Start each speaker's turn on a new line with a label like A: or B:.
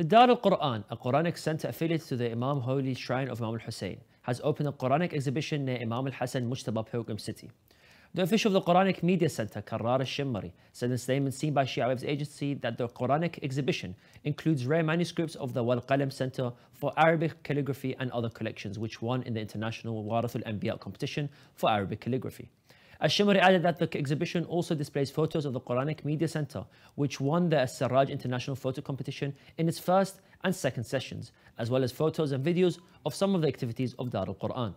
A: The Dar al-Quran, a Quranic center affiliated to the Imam Holy Shrine of Imam al-Hussein, has opened a Quranic exhibition near Imam al-Hassan Mujtaba Pilgrim City. The official of the Quranic Media Center, Karrar al-Shimmari, said in a statement seen by Shia Waves agency that the Quranic exhibition includes rare manuscripts of the Wal Qalam Center for Arabic calligraphy and other collections, which won in the international Warath al-Anbiya competition for Arabic calligraphy. Ashimari added that the exhibition also displays photos of the Quranic Media Center, which won the Saraj International Photo Competition in its first and second sessions, as well as photos and videos of some of the activities of Dar al-Quran.